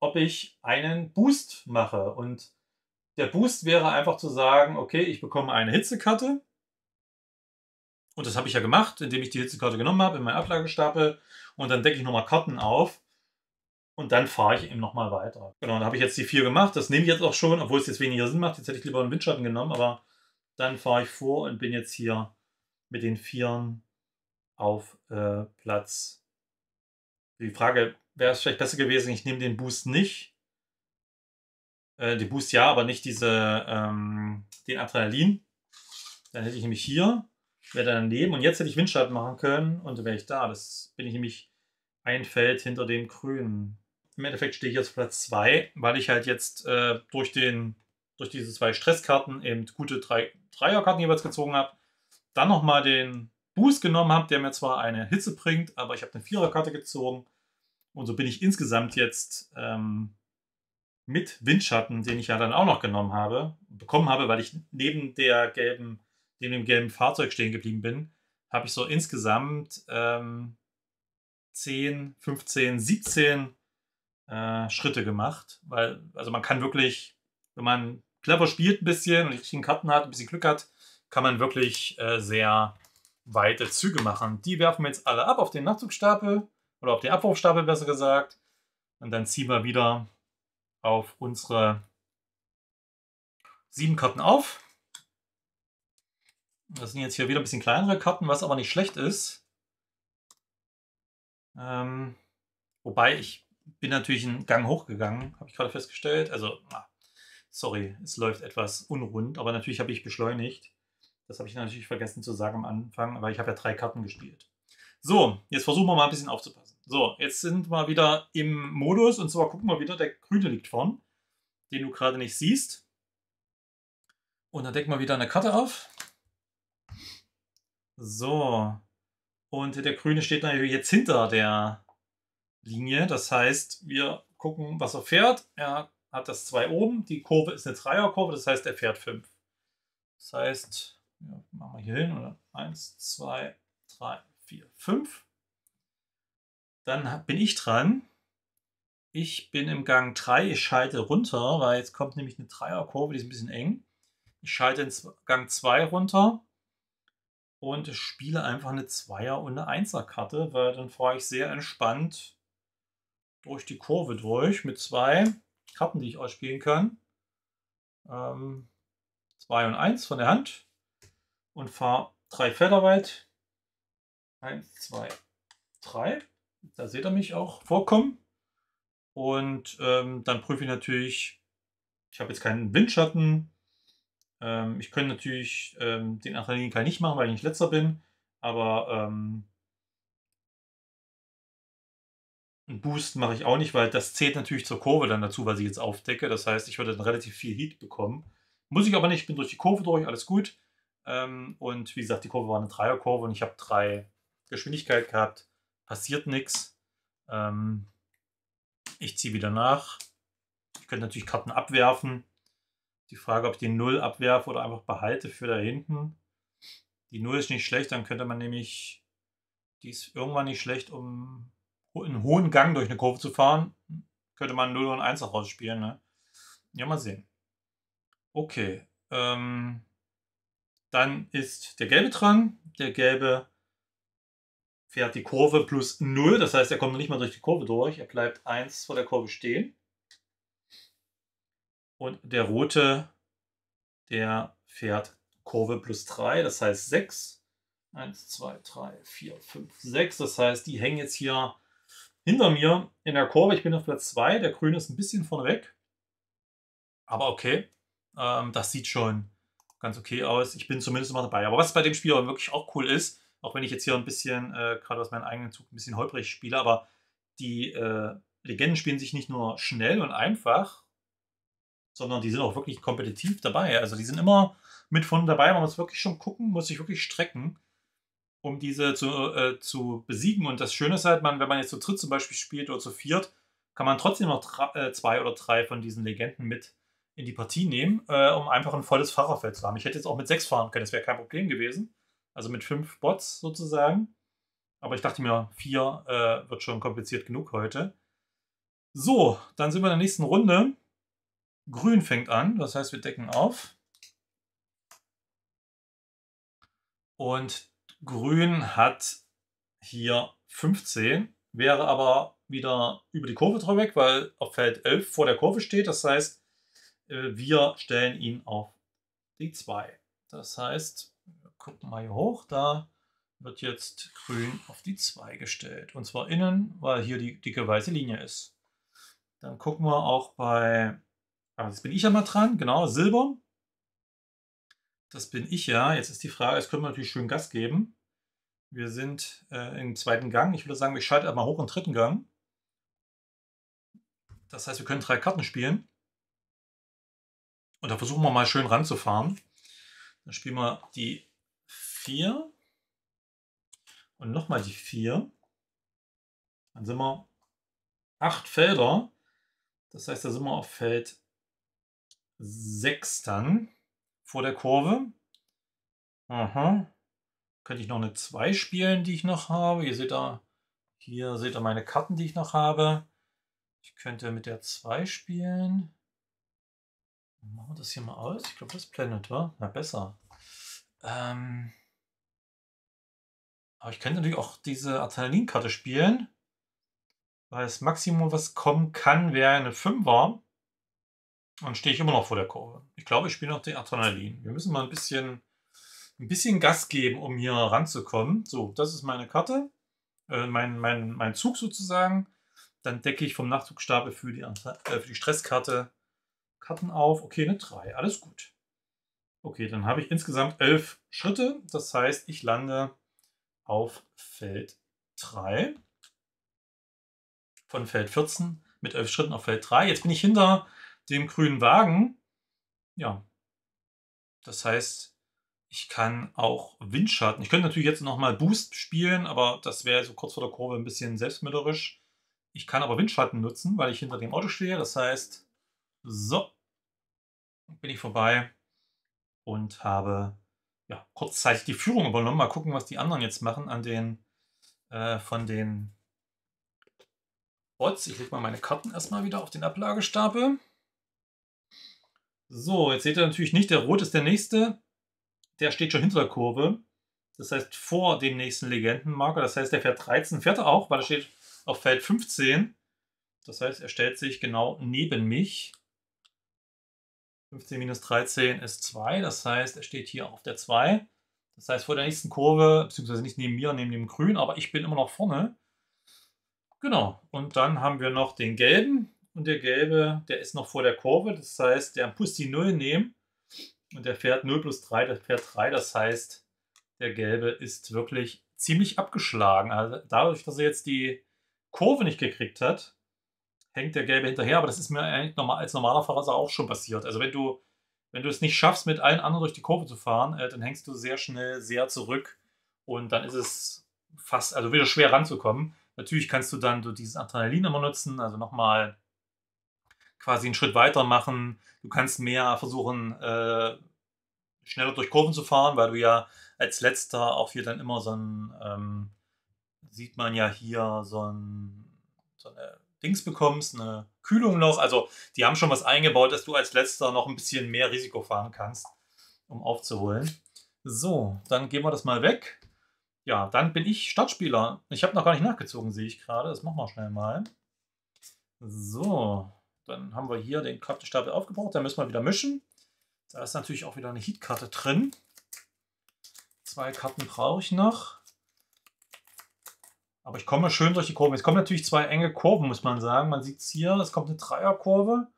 ob ich einen Boost mache. Und der Boost wäre einfach zu sagen, okay, ich bekomme eine Hitzekarte. Und das habe ich ja gemacht, indem ich die Hitzekarte genommen habe in meinen Ablagestapel. Und dann decke ich nochmal Karten auf. Und dann fahre ich eben nochmal weiter. Genau, da habe ich jetzt die vier gemacht. Das nehme ich jetzt auch schon, obwohl es jetzt weniger Sinn macht. Jetzt hätte ich lieber einen Windschatten genommen, aber dann fahre ich vor und bin jetzt hier mit den Vieren auf äh, Platz. Die Frage wäre es vielleicht besser gewesen, ich nehme den Boost nicht äh, den Boost ja, aber nicht diese, ähm, den Adrenalin. Dann hätte ich nämlich hier, wäre dann daneben. Und jetzt hätte ich Windschatten machen können und dann wäre ich da. Das bin ich nämlich ein Feld hinter dem Grünen. Im Endeffekt stehe ich jetzt auf Platz 2, weil ich halt jetzt äh, durch, den, durch diese zwei Stresskarten eben gute drei, Dreierkarten jeweils gezogen habe. Dann nochmal den Boost genommen habe, der mir zwar eine Hitze bringt, aber ich habe eine Viererkarte gezogen. Und so bin ich insgesamt jetzt ähm, mit Windschatten, den ich ja dann auch noch genommen habe, bekommen habe, weil ich neben der gelben, neben dem gelben Fahrzeug stehen geblieben bin, habe ich so insgesamt ähm, 10, 15, 17 äh, Schritte gemacht. Weil, also man kann wirklich, wenn man clever spielt ein bisschen und die richtigen Karten hat, ein bisschen Glück hat, kann man wirklich äh, sehr weite Züge machen. Die werfen wir jetzt alle ab auf den Nachzugstapel oder auf den Abwurfstapel besser gesagt. Und dann ziehen wir wieder auf unsere sieben Karten auf. Das sind jetzt hier wieder ein bisschen kleinere Karten, was aber nicht schlecht ist. Ähm, wobei ich bin natürlich einen Gang hochgegangen, habe ich gerade festgestellt. Also, sorry, es läuft etwas unrund, aber natürlich habe ich beschleunigt. Das habe ich natürlich vergessen zu sagen am Anfang, aber ich habe ja drei Karten gespielt. So, jetzt versuchen wir mal ein bisschen aufzupassen. So, jetzt sind wir wieder im Modus und zwar gucken wir wieder, der grüne liegt vorn, den du gerade nicht siehst. Und dann decken wir wieder eine Karte auf. So. Und der grüne steht natürlich jetzt hinter der Linie. Das heißt, wir gucken, was er fährt. Er hat das 2 oben. Die Kurve ist eine Dreierkurve, das heißt, er fährt 5. Das heißt, ja, machen wir hier hin, oder? 1, 2, 3, 4, 5. Dann bin ich dran. Ich bin im Gang 3. Ich schalte runter, weil jetzt kommt nämlich eine Dreierkurve, die ist ein bisschen eng. Ich schalte in Gang 2 runter und spiele einfach eine Zweier- und eine Einser-Karte, weil dann fahre ich sehr entspannt durch die Kurve durch mit zwei Karten, die ich ausspielen kann. 2 ähm, und 1 von der Hand und fahre drei Felder weit. 1, 2, 3 da seht ihr mich auch vorkommen. Und ähm, dann prüfe ich natürlich, ich habe jetzt keinen Windschatten. Ähm, ich könnte natürlich ähm, den Adrenalinkeil nicht machen, weil ich nicht letzter bin. Aber ähm, einen Boost mache ich auch nicht, weil das zählt natürlich zur Kurve dann dazu, was ich jetzt aufdecke. Das heißt, ich würde dann relativ viel Heat bekommen. Muss ich aber nicht, ich bin durch die Kurve durch, alles gut. Ähm, und wie gesagt, die Kurve war eine Dreierkurve und ich habe drei Geschwindigkeit gehabt passiert nichts. Ähm, ich ziehe wieder nach. Ich könnte natürlich Karten abwerfen. Die Frage, ob ich die 0 abwerfe oder einfach behalte für da hinten. Die 0 ist nicht schlecht, dann könnte man nämlich, die ist irgendwann nicht schlecht, um einen hohen Gang durch eine Kurve zu fahren. Könnte man 0 und 1 auch rausspielen. Ne? Ja, mal sehen. Okay. Ähm, dann ist der gelbe dran. Der gelbe fährt die Kurve plus 0. Das heißt, er kommt noch nicht mal durch die Kurve durch. Er bleibt 1 vor der Kurve stehen. Und der rote, der fährt Kurve plus 3, das heißt 6. 1, 2, 3, 4, 5, 6. Das heißt, die hängen jetzt hier hinter mir in der Kurve. Ich bin auf Platz 2. Der grüne ist ein bisschen vorne weg. Aber okay, ähm, das sieht schon ganz okay aus. Ich bin zumindest mal dabei. Aber was bei dem Spiel wirklich auch cool ist, auch wenn ich jetzt hier ein bisschen, äh, gerade aus meinem eigenen Zug, ein bisschen holprig spiele, aber die äh, Legenden spielen sich nicht nur schnell und einfach, sondern die sind auch wirklich kompetitiv dabei. Also die sind immer mit von dabei. Man muss wirklich schon gucken, muss sich wirklich strecken, um diese zu, äh, zu besiegen. Und das Schöne ist halt, man, wenn man jetzt zu dritt zum Beispiel spielt oder zu viert, kann man trotzdem noch drei, äh, zwei oder drei von diesen Legenden mit in die Partie nehmen, äh, um einfach ein volles Fahrerfeld zu haben. Ich hätte jetzt auch mit sechs fahren können, das wäre kein Problem gewesen also mit fünf Bots sozusagen. Aber ich dachte mir, vier äh, wird schon kompliziert genug heute. So, dann sind wir in der nächsten Runde. Grün fängt an, das heißt, wir decken auf. Und Grün hat hier 15, wäre aber wieder über die Kurve drüber weg, weil auf Feld 11 vor der Kurve steht. Das heißt, äh, wir stellen ihn auf die 2 Das heißt, gucken mal hier hoch, da wird jetzt grün auf die 2 gestellt. Und zwar innen, weil hier die dicke weiße Linie ist. Dann gucken wir auch bei, aber also jetzt bin ich ja mal dran, genau, Silber. Das bin ich ja. Jetzt ist die Frage, jetzt können wir natürlich schön Gas geben. Wir sind äh, im zweiten Gang. Ich würde sagen, wir schalten einmal hoch im dritten Gang. Das heißt, wir können drei Karten spielen. Und da versuchen wir mal schön ranzufahren. Dann spielen wir die 4 und nochmal die 4. Dann sind wir 8 Felder. Das heißt, da sind wir auf Feld 6 dann vor der Kurve. Aha. Könnte ich noch eine 2 spielen, die ich noch habe. Ihr seht da, hier seht ihr meine Karten, die ich noch habe. Ich könnte mit der 2 spielen. Machen wir das hier mal aus. Ich glaube, das Planet war. Na, besser. Ähm, aber ich könnte natürlich auch diese Adrenalinkarte spielen. Weil das Maximum, was kommen kann, wäre eine 5er. Dann stehe ich immer noch vor der Kurve. Ich glaube, ich spiele noch den Adrenalin. Wir müssen mal ein bisschen, ein bisschen Gas geben, um hier ranzukommen. So, das ist meine Karte. Äh, mein, mein, mein Zug sozusagen. Dann decke ich vom Nachzugstapel für die, äh, für die Stresskarte Karten auf. Okay, eine 3. Alles gut. Okay, dann habe ich insgesamt 11 Schritte. Das heißt, ich lande auf Feld 3. Von Feld 14 mit 11 Schritten auf Feld 3. Jetzt bin ich hinter dem grünen Wagen. Ja, das heißt, ich kann auch Windschatten. Ich könnte natürlich jetzt nochmal Boost spielen, aber das wäre so kurz vor der Kurve ein bisschen selbstmürderisch. Ich kann aber Windschatten nutzen, weil ich hinter dem Auto stehe. Das heißt, so bin ich vorbei und habe ja, kurzzeitig die Führung übernommen. Mal gucken, was die anderen jetzt machen an den äh, von den Bots. Ich lege mal meine Karten erstmal wieder auf den Ablagestapel. So, jetzt seht ihr natürlich nicht, der Rot ist der nächste. Der steht schon hinter der Kurve. Das heißt, vor dem nächsten Legendenmarker. Das heißt, der fährt 13, fährt er auch, weil er steht auf Feld 15. Das heißt, er stellt sich genau neben mich. 15 minus 13 ist 2, das heißt, er steht hier auf der 2. Das heißt, vor der nächsten Kurve, beziehungsweise nicht neben mir, neben dem Grün, aber ich bin immer noch vorne. Genau, und dann haben wir noch den Gelben. Und der Gelbe, der ist noch vor der Kurve, das heißt, der muss die 0 nehmen. Und der fährt 0 plus 3, der fährt 3, das heißt, der Gelbe ist wirklich ziemlich abgeschlagen. Also dadurch, dass er jetzt die Kurve nicht gekriegt hat, hängt der Gelbe hinterher, aber das ist mir eigentlich normal, als normaler Fahrer auch schon passiert. Also wenn du, wenn du es nicht schaffst, mit allen anderen durch die Kurve zu fahren, äh, dann hängst du sehr schnell sehr zurück und dann ist es fast, also wieder schwer ranzukommen. Natürlich kannst du dann so dieses Adrenalin immer nutzen, also nochmal quasi einen Schritt weiter machen. Du kannst mehr versuchen, äh, schneller durch Kurven zu fahren, weil du ja als letzter auch hier dann immer so ein, ähm, sieht man ja hier so ein, so eine Dings bekommst, eine Kühlung noch. Also die haben schon was eingebaut, dass du als letzter noch ein bisschen mehr Risiko fahren kannst, um aufzuholen. So, dann gehen wir das mal weg. Ja, dann bin ich Stadtspieler. Ich habe noch gar nicht nachgezogen, sehe ich gerade. Das machen wir schnell mal. So, dann haben wir hier den Kraftstapel aufgebraucht. Dann müssen wir wieder mischen. Da ist natürlich auch wieder eine Heatkarte drin. Zwei Karten brauche ich noch. Aber ich komme schön durch die Kurve. Es kommen natürlich zwei enge Kurven, muss man sagen. Man sieht es hier, es kommt eine Dreierkurve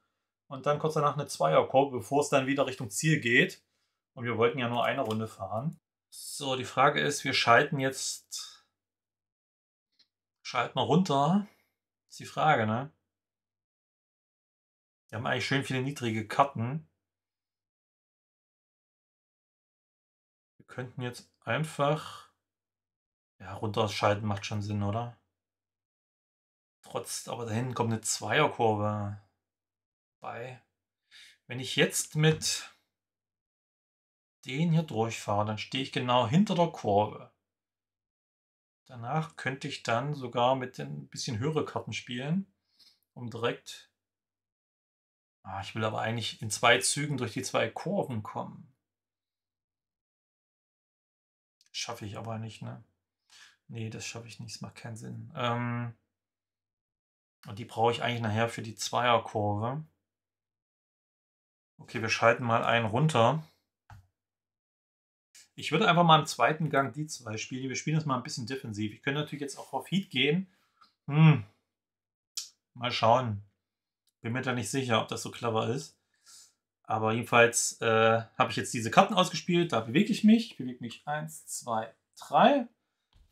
und dann kurz danach eine Zweierkurve, bevor es dann wieder Richtung Ziel geht. Und wir wollten ja nur eine Runde fahren. So, die Frage ist, wir schalten jetzt. Schalten wir runter. Ist die Frage, ne? Wir haben eigentlich schön viele niedrige Karten. Wir könnten jetzt einfach ja, runterschalten macht schon Sinn, oder? Trotz, aber da hinten kommt eine Zweierkurve bei. Wenn ich jetzt mit den hier durchfahre, dann stehe ich genau hinter der Kurve. Danach könnte ich dann sogar mit den bisschen höhere Karten spielen, um direkt... Ah, ich will aber eigentlich in zwei Zügen durch die zwei Kurven kommen. Schaffe ich aber nicht, ne? Nee, das schaffe ich nicht. Das macht keinen Sinn. Ähm, und die brauche ich eigentlich nachher für die Zweierkurve. Okay, wir schalten mal einen runter. Ich würde einfach mal im zweiten Gang die zwei spielen. Wir spielen das mal ein bisschen defensiv. Ich könnte natürlich jetzt auch auf Heat gehen. Hm. Mal schauen. Bin mir da nicht sicher, ob das so clever ist. Aber jedenfalls äh, habe ich jetzt diese Karten ausgespielt. Da bewege ich mich. Ich bewege mich 1, 2, 3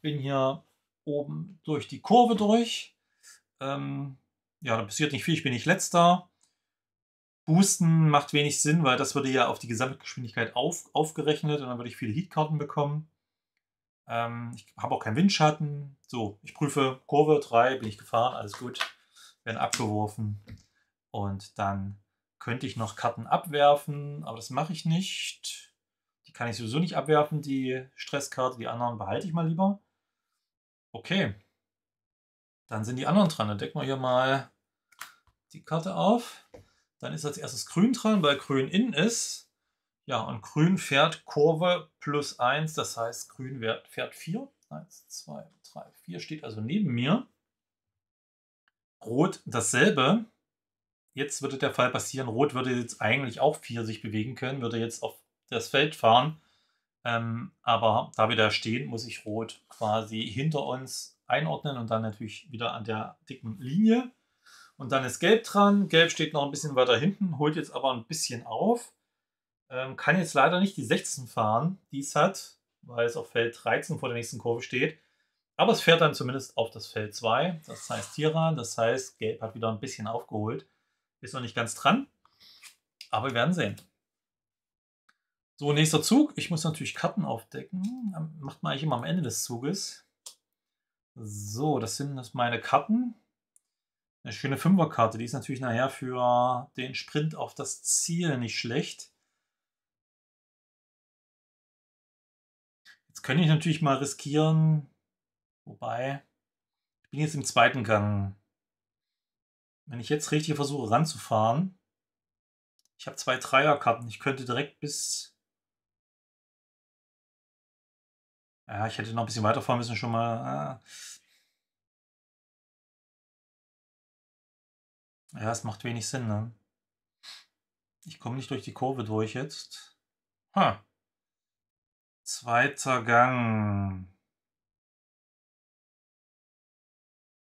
bin hier oben durch die Kurve durch. Ähm, ja, da passiert nicht viel, ich bin nicht letzter. Boosten macht wenig Sinn, weil das würde ja auf die Gesamtgeschwindigkeit auf, aufgerechnet und dann würde ich viele Heatkarten bekommen. Ähm, ich habe auch keinen Windschatten. So, ich prüfe Kurve 3, bin ich gefahren, alles gut. Werden abgeworfen. Und dann könnte ich noch Karten abwerfen, aber das mache ich nicht. Die kann ich sowieso nicht abwerfen, die Stresskarte. Die anderen behalte ich mal lieber. Okay. Dann sind die anderen dran. Dann decken wir hier mal die Karte auf. Dann ist als erstes Grün dran, weil Grün innen ist. Ja, und Grün fährt Kurve plus 1, das heißt Grün fährt 4. 1, 2, 3, 4 steht also neben mir. Rot dasselbe. Jetzt würde der Fall passieren, Rot würde jetzt eigentlich auch 4 sich bewegen können, würde jetzt auf das Feld fahren ähm, aber da wir da stehen, muss ich Rot quasi hinter uns einordnen und dann natürlich wieder an der dicken Linie. Und dann ist Gelb dran. Gelb steht noch ein bisschen weiter hinten, holt jetzt aber ein bisschen auf. Ähm, kann jetzt leider nicht die 16 fahren, die es hat, weil es auf Feld 13 vor der nächsten Kurve steht. Aber es fährt dann zumindest auf das Feld 2. Das heißt Tiran, das heißt Gelb hat wieder ein bisschen aufgeholt. Ist noch nicht ganz dran, aber wir werden sehen. So, nächster Zug. Ich muss natürlich Karten aufdecken. Macht man eigentlich immer am Ende des Zuges. So, das sind das meine Karten. Eine schöne Fünferkarte. Die ist natürlich nachher für den Sprint auf das Ziel nicht schlecht. Jetzt könnte ich natürlich mal riskieren. Wobei, ich bin jetzt im zweiten Gang. Wenn ich jetzt richtig versuche ranzufahren, ich habe zwei Dreierkarten. Ich könnte direkt bis ja, ich hätte noch ein bisschen weiterfahren müssen, schon mal. Ah. Ja, es macht wenig Sinn, ne? Ich komme nicht durch die Kurve durch jetzt. Huh. Zweiter Gang.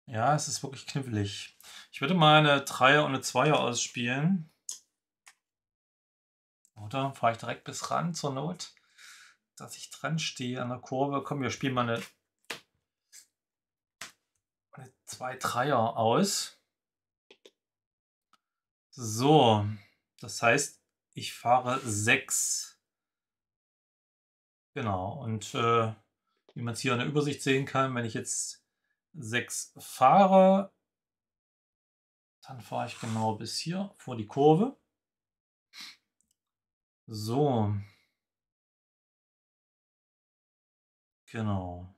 Ja, es ist wirklich knifflig. Ich würde mal eine Dreier und eine Zweier ausspielen. Oder fahre ich direkt bis ran zur Not? dass ich dran stehe an der Kurve. Komm, wir spielen mal eine, 2-3er aus. So, das heißt, ich fahre 6. Genau, und äh, wie man es hier in der Übersicht sehen kann, wenn ich jetzt 6 fahre, dann fahre ich genau bis hier vor die Kurve. So, Genau.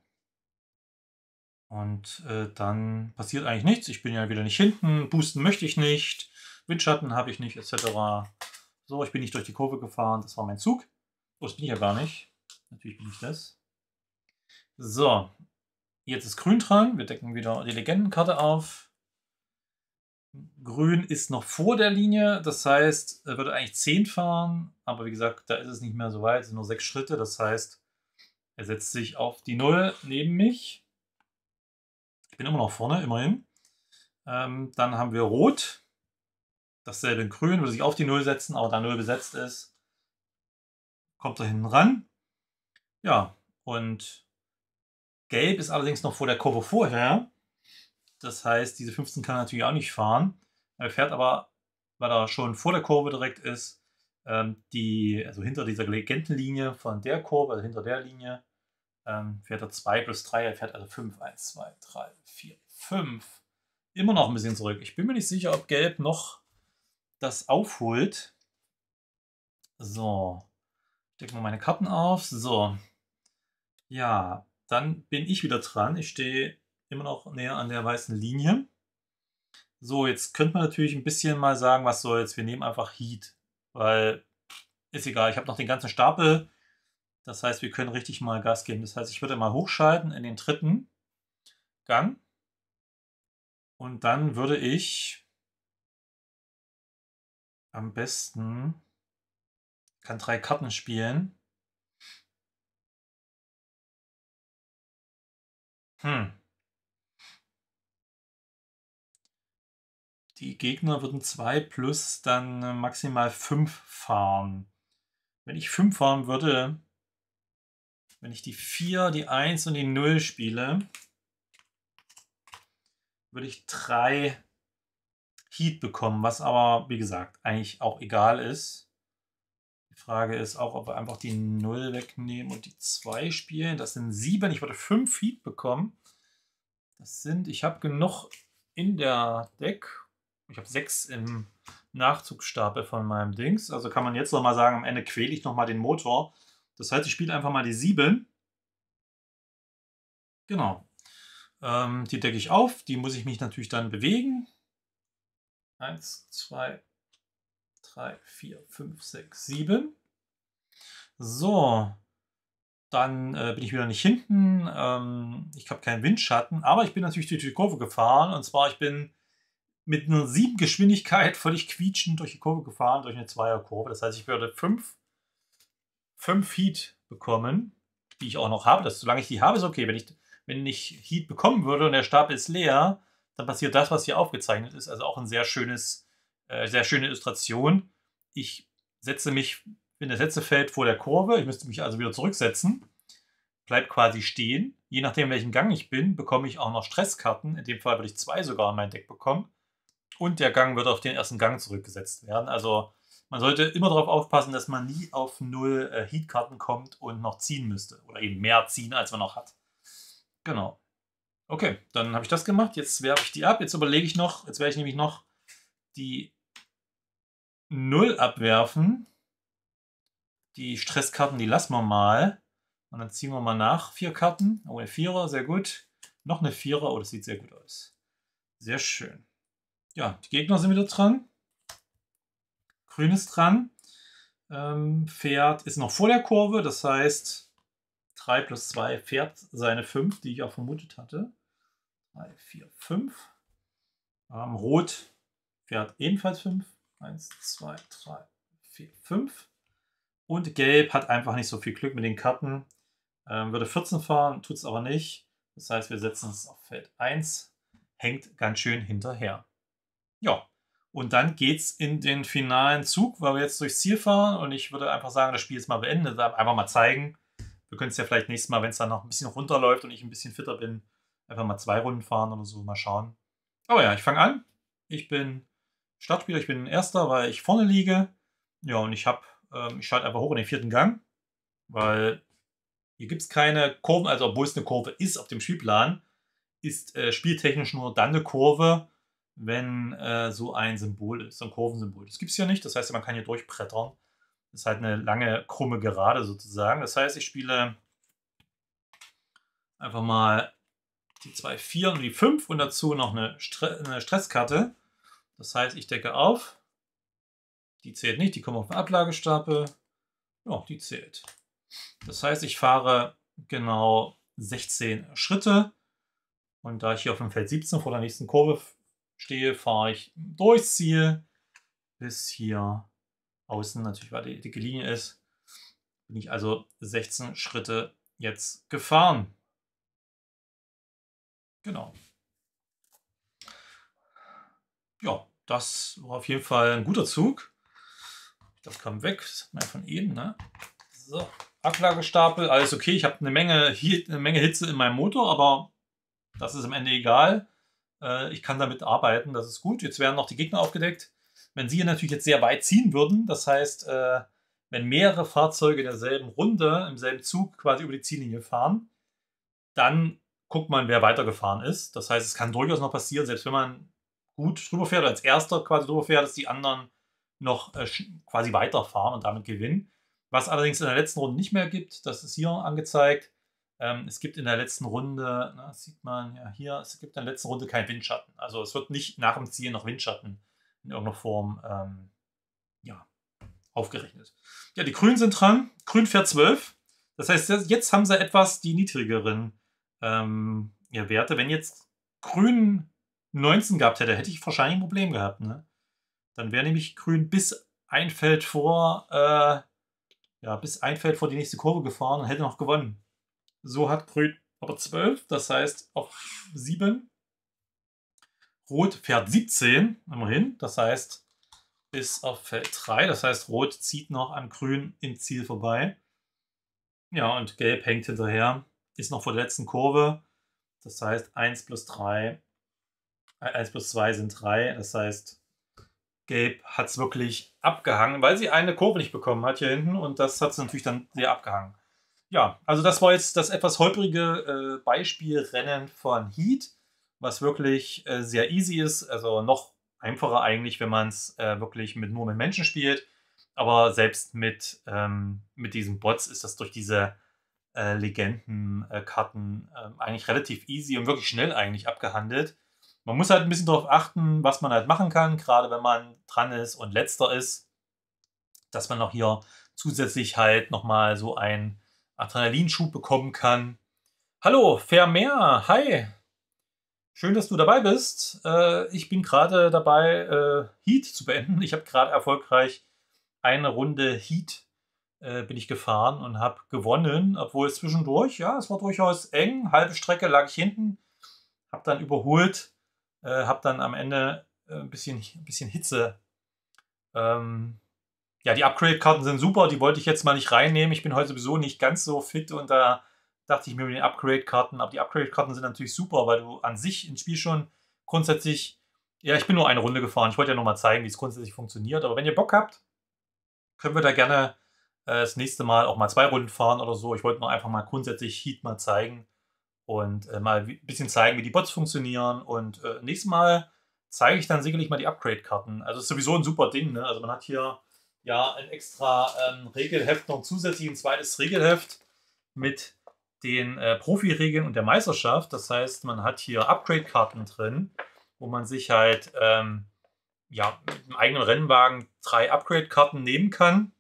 Und äh, dann passiert eigentlich nichts. Ich bin ja wieder nicht hinten. Boosten möchte ich nicht. Windschatten habe ich nicht, etc. So, ich bin nicht durch die Kurve gefahren. Das war mein Zug. Oh, das bin ich ja gar nicht. Natürlich bin ich das. So. Jetzt ist grün dran. Wir decken wieder die Legendenkarte auf. Grün ist noch vor der Linie. Das heißt, er würde eigentlich 10 fahren. Aber wie gesagt, da ist es nicht mehr so weit. Es sind nur 6 Schritte. Das heißt, er setzt sich auf die Null neben mich. Ich bin immer noch vorne, immerhin. Ähm, dann haben wir Rot. Dasselbe in Grün, würde sich auf die Null setzen, aber da Null besetzt ist, kommt er hinten ran. Ja, und Gelb ist allerdings noch vor der Kurve vorher. Das heißt, diese 15 kann er natürlich auch nicht fahren. Er fährt aber, weil er schon vor der Kurve direkt ist, ähm, die, also hinter dieser Legendenlinie von der Kurve, also hinter der Linie, ähm, fährt er 2 plus 3, er fährt also 5, 1, 2, 3, 4, 5. Immer noch ein bisschen zurück. Ich bin mir nicht sicher, ob Gelb noch das aufholt. So, decken wir meine Karten auf. So, ja, dann bin ich wieder dran. Ich stehe immer noch näher an der weißen Linie. So, jetzt könnte man natürlich ein bisschen mal sagen, was soll's. Wir nehmen einfach Heat, weil ist egal. Ich habe noch den ganzen Stapel das heißt, wir können richtig mal Gas geben. Das heißt, ich würde mal hochschalten in den dritten Gang. Und dann würde ich am besten kann drei Karten spielen. Hm. Die Gegner würden 2 plus dann äh, maximal 5 fahren. Wenn ich 5 fahren würde, wenn ich die 4, die 1 und die 0 spiele, würde ich 3 Heat bekommen, was aber, wie gesagt, eigentlich auch egal ist. Die Frage ist auch, ob wir einfach die 0 wegnehmen und die 2 spielen. Das sind 7. Ich würde 5 Heat bekommen. Das sind, ich habe genug in der Deck. Ich habe 6 im Nachzugstapel von meinem Dings. Also kann man jetzt nochmal sagen, am Ende quäle ich nochmal den Motor. Das heißt, ich spiele einfach mal die 7. Genau. Ähm, die decke ich auf, die muss ich mich natürlich dann bewegen. 1, 2, 3, 4, 5, 6, 7. So, dann äh, bin ich wieder nicht hinten. Ähm, ich habe keinen Windschatten, aber ich bin natürlich durch die Kurve gefahren. Und zwar, ich bin mit einer 7 Geschwindigkeit (laughs) völlig quietschend durch die Kurve gefahren, durch eine 2er Kurve. Das heißt, ich würde 5 fünf Heat bekommen, die ich auch noch habe. Das, solange ich die habe, ist okay. Wenn ich, wenn ich Heat bekommen würde und der Stab ist leer, dann passiert das, was hier aufgezeichnet ist. Also auch ein sehr schönes, äh, sehr schöne Illustration. Ich setze mich, in der Sätzefeld vor der Kurve, ich müsste mich also wieder zurücksetzen, bleibt quasi stehen. Je nachdem, welchen Gang ich bin, bekomme ich auch noch Stresskarten. In dem Fall würde ich zwei sogar in mein Deck bekommen. Und der Gang wird auf den ersten Gang zurückgesetzt werden. Also man sollte immer darauf aufpassen, dass man nie auf null äh, Heatkarten kommt und noch ziehen müsste. Oder eben mehr ziehen, als man noch hat. Genau. Okay, dann habe ich das gemacht. Jetzt werfe ich die ab. Jetzt überlege ich noch, jetzt werde ich nämlich noch die Null abwerfen. Die Stresskarten, die lassen wir mal. Und dann ziehen wir mal nach. Vier Karten. Oh, eine Vierer, sehr gut. Noch eine Vierer. Oh, das sieht sehr gut aus. Sehr schön. Ja, die Gegner sind wieder dran. Grün ist dran. Ähm, fährt, ist noch vor der Kurve, das heißt 3 plus 2 fährt seine 5, die ich auch vermutet hatte. 3, 4, 5. Ähm, Rot fährt ebenfalls 5. 1, 2, 3, 4, 5. Und Gelb hat einfach nicht so viel Glück mit den Karten. Ähm, würde 14 fahren, tut es aber nicht. Das heißt, wir setzen es auf Feld 1. Hängt ganz schön hinterher. Ja, und dann geht's in den finalen Zug, weil wir jetzt durchs Ziel fahren. Und ich würde einfach sagen, das Spiel ist mal beendet. Einfach mal zeigen. Wir können es ja vielleicht nächstes Mal, wenn es dann noch ein bisschen runterläuft und ich ein bisschen fitter bin, einfach mal zwei Runden fahren oder so. Mal schauen. Aber ja, ich fange an. Ich bin Startspieler, ich bin Erster, weil ich vorne liege. Ja, und ich habe, ähm, ich schalte einfach hoch in den vierten Gang, weil hier gibt es keine Kurven. Also, obwohl es eine Kurve ist auf dem Spielplan, ist äh, spieltechnisch nur dann eine Kurve, wenn äh, so ein Symbol ist, so ein Kurvensymbol. Das gibt es ja nicht, das heißt, man kann hier durchbrettern. Das ist halt eine lange, krumme Gerade sozusagen. Das heißt, ich spiele einfach mal die 2, 4 und die 5 und dazu noch eine, Stre eine Stresskarte. Das heißt, ich decke auf. Die zählt nicht, die kommen auf den Ablagestapel. Ja, die zählt. Das heißt, ich fahre genau 16 Schritte. Und da ich hier auf dem Feld 17 vor der nächsten Kurve stehe, fahre ich durchziehe, bis hier außen natürlich weil die dicke Linie ist. Bin ich also 16 Schritte jetzt gefahren. Genau. Ja, das war auf jeden Fall ein guter Zug. Das kam weg, das hat man ja von eben. Ne? So, Acklagestapel, alles okay. Ich habe eine Menge, eine Menge Hitze in meinem Motor, aber das ist am Ende egal äh, ich kann damit arbeiten, das ist gut. Jetzt werden noch die Gegner aufgedeckt. Wenn sie hier natürlich jetzt sehr weit ziehen würden, das heißt, äh, wenn mehrere Fahrzeuge in derselben Runde, im selben Zug quasi über die Ziellinie fahren, dann guckt man, wer weitergefahren ist. Das heißt, es kann durchaus noch passieren, selbst wenn man gut drüber fährt als erster quasi drüber fährt, dass die anderen noch äh, quasi weiterfahren und damit gewinnen. Was allerdings in der letzten Runde nicht mehr gibt, das ist hier angezeigt, ähm, es gibt in der letzten Runde, na, sieht man ja hier, es gibt in der letzten Runde keinen Windschatten. Also es wird nicht nach dem Ziel noch Windschatten in irgendeiner Form ähm, ja, aufgerechnet. Ja, die Grünen sind dran. Grün fährt 12. Das heißt, jetzt haben sie etwas die niedrigeren ähm, ja, Werte. Wenn jetzt Grün 19 gehabt hätte, hätte ich wahrscheinlich ein Problem gehabt. Ne? Dann wäre nämlich Grün bis ein Feld vor, äh, ja, bis ein Feld vor die nächste Kurve gefahren und hätte noch gewonnen. So hat Grün aber 12, das heißt auf 7. Rot fährt 17, immerhin, das heißt bis auf Feld 3, das heißt Rot zieht noch an Grün im Ziel vorbei. Ja, und Gelb hängt hinterher, ist noch vor der letzten Kurve, das heißt 1 plus 3, 1 äh, plus 2 sind 3, das heißt Gelb hat es wirklich abgehangen, weil sie eine Kurve nicht bekommen hat hier hinten und das hat sie natürlich dann sehr abgehangen ja, also das war jetzt das etwas holprige äh, Beispielrennen von Heat, was wirklich äh, sehr easy ist. Also noch einfacher eigentlich, wenn man es äh, wirklich mit, nur mit Menschen spielt. Aber selbst mit, ähm, mit diesen Bots ist das durch diese äh, Legendenkarten äh, ähm, eigentlich relativ easy und wirklich schnell eigentlich abgehandelt. Man muss halt ein bisschen darauf achten, was man halt machen kann, gerade wenn man dran ist und letzter ist, dass man noch hier zusätzlich halt nochmal so ein Adrenalinschub bekommen kann. Hallo, Vermeer, hi. Schön, dass du dabei bist. Äh, ich bin gerade dabei, äh, Heat zu beenden. Ich habe gerade erfolgreich eine Runde Heat äh, bin ich gefahren und habe gewonnen, obwohl es zwischendurch, ja, es war durchaus eng. Halbe Strecke lag ich hinten, habe dann überholt, äh, habe dann am Ende äh, ein bisschen, ein bisschen Hitze ähm, ja, die Upgrade-Karten sind super, die wollte ich jetzt mal nicht reinnehmen. Ich bin heute sowieso nicht ganz so fit und da dachte ich mir mit den Upgrade-Karten, aber die Upgrade-Karten sind natürlich super, weil du an sich ins Spiel schon grundsätzlich, ja, ich bin nur eine Runde gefahren. Ich wollte ja nochmal zeigen, wie es grundsätzlich funktioniert. Aber wenn ihr Bock habt, können wir da gerne äh, das nächste Mal auch mal zwei Runden fahren oder so. Ich wollte nur einfach mal grundsätzlich Heat mal zeigen und äh, mal ein bisschen zeigen, wie die Bots funktionieren. Und äh, nächstes Mal zeige ich dann sicherlich mal die Upgrade-Karten. Also ist sowieso ein super Ding. Ne? Also man hat hier ja ein extra ähm, Regelheft, noch ein zusätzliches zweites Regelheft mit den äh, Profi-Regeln und der Meisterschaft. Das heißt, man hat hier Upgrade-Karten drin, wo man sich halt ähm, ja, mit einem eigenen Rennwagen drei Upgrade-Karten nehmen kann.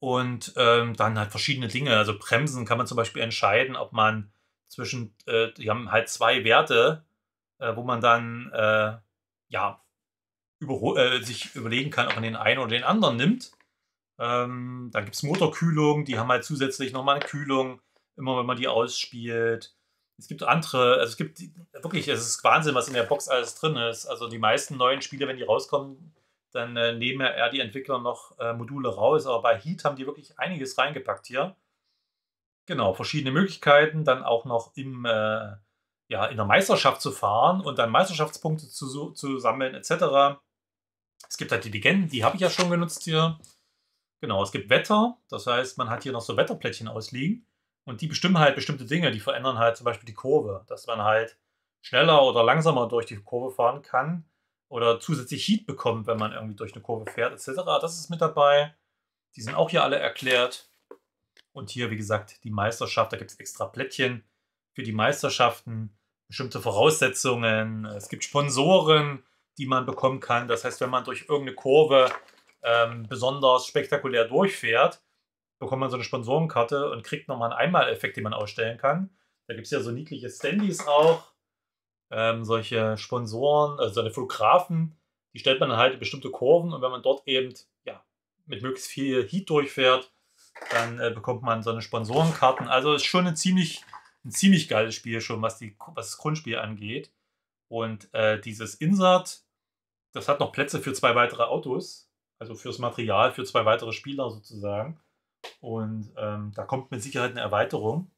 Und ähm, dann halt verschiedene Dinge. Also Bremsen kann man zum Beispiel entscheiden, ob man zwischen, äh, die haben halt zwei Werte, äh, wo man dann äh, ja äh, sich überlegen kann, ob man den einen oder den anderen nimmt. Ähm, dann gibt es Motorkühlung, die haben halt zusätzlich nochmal eine Kühlung, immer wenn man die ausspielt. Es gibt andere, also es gibt wirklich, es ist Wahnsinn, was in der Box alles drin ist. Also die meisten neuen Spiele, wenn die rauskommen, dann äh, nehmen ja eher die Entwickler noch äh, Module raus. Aber bei Heat haben die wirklich einiges reingepackt hier. Genau, verschiedene Möglichkeiten, dann auch noch im, äh, ja, in der Meisterschaft zu fahren und dann Meisterschaftspunkte zu, zu sammeln etc. Es gibt halt die Legenden, die habe ich ja schon genutzt hier. Genau, es gibt Wetter, das heißt, man hat hier noch so Wetterplättchen ausliegen und die bestimmen halt bestimmte Dinge, die verändern halt zum Beispiel die Kurve, dass man halt schneller oder langsamer durch die Kurve fahren kann oder zusätzlich Heat bekommt, wenn man irgendwie durch eine Kurve fährt, etc. Das ist mit dabei. Die sind auch hier alle erklärt. Und hier, wie gesagt, die Meisterschaft, da gibt es extra Plättchen für die Meisterschaften, bestimmte Voraussetzungen, es gibt Sponsoren, die man bekommen kann. Das heißt, wenn man durch irgendeine Kurve ähm, besonders spektakulär durchfährt, bekommt man so eine Sponsorenkarte und kriegt nochmal einen Einmaleffekt, den man ausstellen kann. Da gibt es ja so niedliche Standys auch, ähm, solche Sponsoren, also solche Fotografen, die stellt man dann halt in bestimmte Kurven und wenn man dort eben ja, mit möglichst viel Heat durchfährt, dann äh, bekommt man so eine Sponsorenkarten. Also ist schon ein ziemlich, ein ziemlich geiles Spiel schon, was, die, was das Grundspiel angeht. Und äh, dieses Insert das hat noch Plätze für zwei weitere Autos, also fürs Material, für zwei weitere Spieler sozusagen. Und ähm, da kommt mit Sicherheit eine Erweiterung.